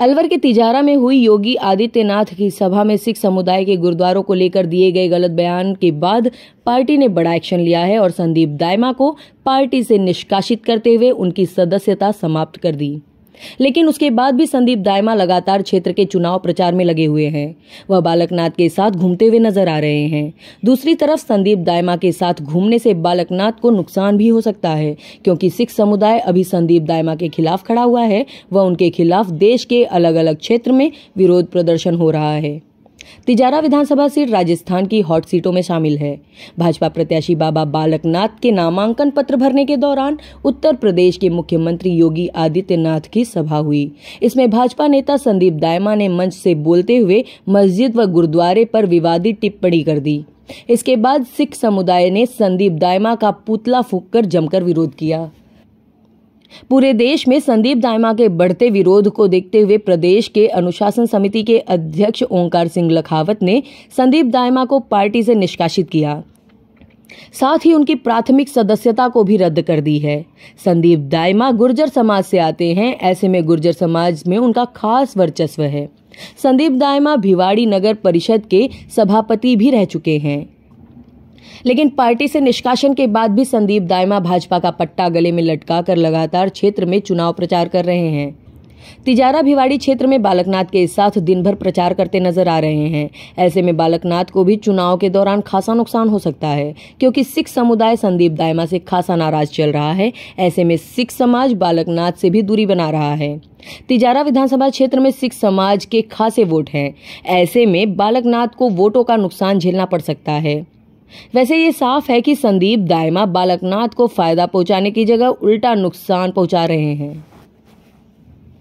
अलवर के तिजारा में हुई योगी आदित्यनाथ की सभा में सिख समुदाय के गुरुद्वारों को लेकर दिए गए गलत बयान के बाद पार्टी ने बड़ा एक्शन लिया है और संदीप दायमा को पार्टी से निष्कासित करते हुए उनकी सदस्यता समाप्त कर दी लेकिन उसके बाद भी संदीप दायमा लगातार क्षेत्र के चुनाव प्रचार में लगे हुए हैं वह बालकनाथ के साथ घूमते हुए नजर आ रहे हैं दूसरी तरफ संदीप दायमा के साथ घूमने से बालकनाथ को नुकसान भी हो सकता है क्योंकि सिख समुदाय अभी संदीप दायमा के खिलाफ खड़ा हुआ है व उनके खिलाफ देश के अलग अलग क्षेत्र में विरोध प्रदर्शन हो रहा है तिजारा विधानसभा सीट राजस्थान की हॉट सीटों में शामिल है भाजपा प्रत्याशी बाबा बालकनाथ के नामांकन पत्र भरने के दौरान उत्तर प्रदेश के मुख्यमंत्री योगी आदित्यनाथ की सभा हुई इसमें भाजपा नेता संदीप दायमा ने मंच से बोलते हुए मस्जिद व गुरुद्वारे पर विवादित टिप्पणी कर दी इसके बाद सिख समुदाय ने संदीप दायमा का पुतला फूक जमकर विरोध किया पूरे देश में संदीप दायमा के बढ़ते विरोध को देखते हुए प्रदेश के अनुशासन समिति के अध्यक्ष ओंकार सिंह लखावत ने संदीप दायमा को पार्टी से निष्कासित किया साथ ही उनकी प्राथमिक सदस्यता को भी रद्द कर दी है संदीप दायमा गुर्जर समाज से आते हैं ऐसे में गुर्जर समाज में उनका खास वर्चस्व है संदीप दायमा भिवाड़ी नगर परिषद के सभापति भी रह चुके हैं लेकिन पार्टी से निष्कासन के बाद भी संदीप दायमा भाजपा का पट्टा गले में लटका कर लगातार क्षेत्र में चुनाव प्रचार कर रहे हैं तिजारा भिवाड़ी क्षेत्र में बालकनाथ के साथ दिन भर प्रचार करते नजर आ रहे हैं ऐसे में बालकनाथ को भी चुनाव के दौरान खासा नुकसान हो सकता है क्योंकि सिख समुदाय संदीप दायमा से खासा नाराज चल रहा है ऐसे में सिख समाज बालकनाथ से भी दूरी बना रहा है तिजारा विधानसभा क्षेत्र में सिख समाज के खासे वोट हैं ऐसे में बालकनाथ को वोटों का नुकसान झेलना पड़ सकता है वैसे ये साफ है कि संदीप दायमा बालकनाथ को फायदा पहुंचाने की जगह उल्टा नुकसान पहुंचा रहे हैं